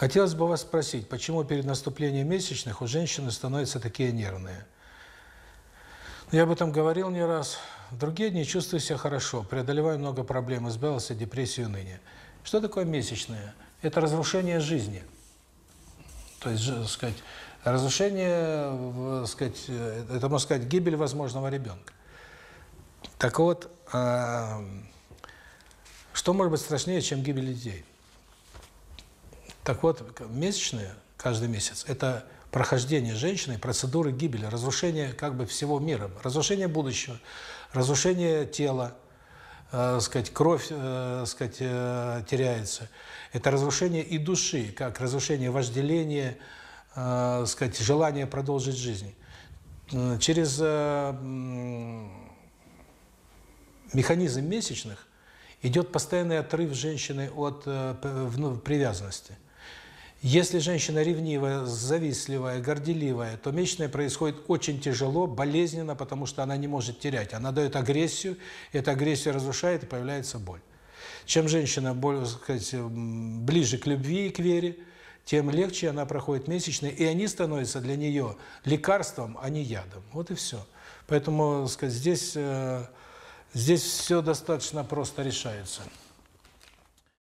Хотелось бы вас спросить, почему перед наступлением месячных у женщины становятся такие нервные? Ну, я об этом говорил не раз. В другие дни чувствую себя хорошо, преодолеваю много проблем, избавился от депрессии и уныния. Что такое месячное? Это разрушение жизни. То есть, так сказать, разрушение, сказать, э, это, можно сказать, гибель возможного ребенка. Так вот, а, что может быть страшнее, чем гибель детей? Так вот, месячные, каждый месяц, это прохождение женщины, процедуры гибели, разрушение как бы всего мира, разрушение будущего, разрушение тела, э, сказать, кровь, э, сказать, э, теряется. Это разрушение и души, как разрушение вожделения, э, сказать, желание продолжить жизнь. Э, через э, механизм месячных идет постоянный отрыв женщины от э, ну, привязанности – если женщина ревнивая, завистливая, горделивая, то месячное происходит очень тяжело, болезненно, потому что она не может терять. Она дает агрессию, эта агрессия разрушает, и появляется боль. Чем женщина более, э, сказать, э, ближе к любви и к вере, тем легче она проходит месячные, и они становятся для нее лекарством, а не ядом. Вот и все. Поэтому, э, сказать, здесь, здесь все достаточно просто решается.